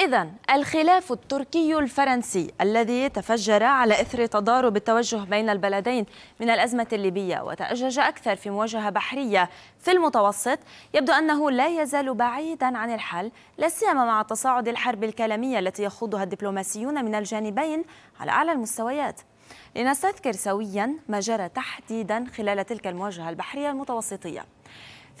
إذا الخلاف التركي الفرنسي الذي تفجر على إثر تضارب التوجه بين البلدين من الأزمة الليبية وتأجج أكثر في مواجهة بحرية في المتوسط يبدو أنه لا يزال بعيدا عن الحل لا سيما مع تصاعد الحرب الكلامية التي يخوضها الدبلوماسيون من الجانبين على أعلى المستويات لنستذكر سويا ما جرى تحديدا خلال تلك المواجهة البحرية المتوسطية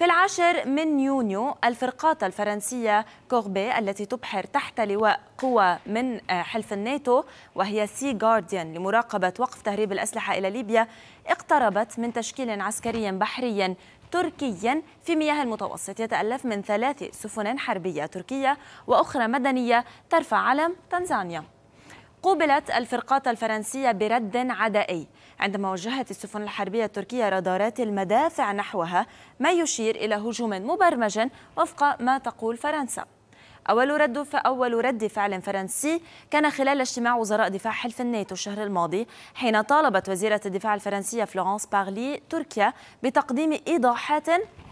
في العاشر من يونيو الفرقاطة الفرنسية كوربي التي تبحر تحت لواء قوى من آه، حلف الناتو وهي سي جارديان لمراقبة وقف تهريب الأسلحة إلى ليبيا اقتربت من تشكيل عسكري بحري تركيا في مياه المتوسط يتألف من ثلاث سفن حربية تركية وأخرى مدنية ترفع علم تنزانيا قوبلت الفرقاطة الفرنسية برد عدائي عندما وجهت السفن الحربية التركية رادارات المدافع نحوها ما يشير إلى هجوم مبرمج وفق ما تقول فرنسا أول رد فأول رد فعل فرنسي كان خلال اجتماع وزراء دفاع حلف الناتو الشهر الماضي حين طالبت وزيرة الدفاع الفرنسية فلورانس بارلي تركيا بتقديم إيضاحات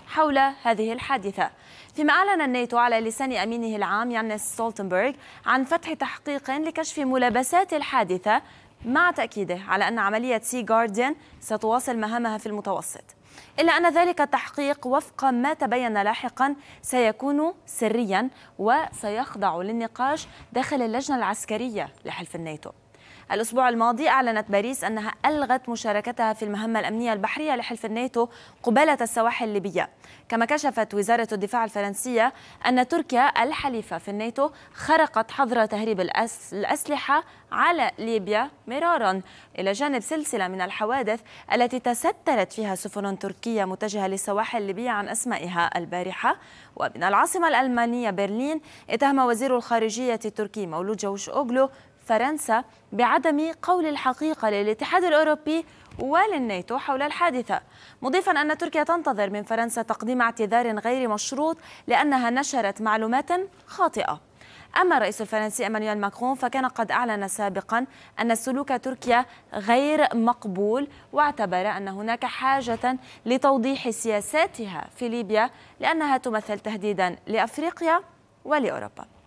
حول هذه الحادثة فيما أعلن الناتو على لسان أمينه العام يانس سولتنبرغ عن فتح تحقيق لكشف ملابسات الحادثة مع تأكيده على أن عملية سي جارديان ستواصل مهامها في المتوسط إلا أن ذلك التحقيق وفق ما تبين لاحقا سيكون سريا وسيخضع للنقاش داخل اللجنة العسكرية لحلف الناتو الأسبوع الماضي أعلنت باريس أنها ألغت مشاركتها في المهمة الأمنية البحرية لحلف الناتو قبالة السواحل الليبية كما كشفت وزارة الدفاع الفرنسية أن تركيا الحليفة في الناتو خرقت حظر تهريب الأسلحة على ليبيا مرارا إلى جانب سلسلة من الحوادث التي تسترت فيها سفن تركية متجهة للسواحل الليبية عن أسمائها البارحة ومن العاصمة الألمانية برلين اتهم وزير الخارجية التركي مولود جوش أوغلو فرنسا بعدم قول الحقيقة للاتحاد الأوروبي وللناتو حول الحادثة مضيفا أن تركيا تنتظر من فرنسا تقديم اعتذار غير مشروط لأنها نشرت معلومات خاطئة أما الرئيس الفرنسي إيمانويل ماكرون فكان قد أعلن سابقا أن سلوك تركيا غير مقبول واعتبر أن هناك حاجة لتوضيح سياساتها في ليبيا لأنها تمثل تهديدا لأفريقيا ولأوروبا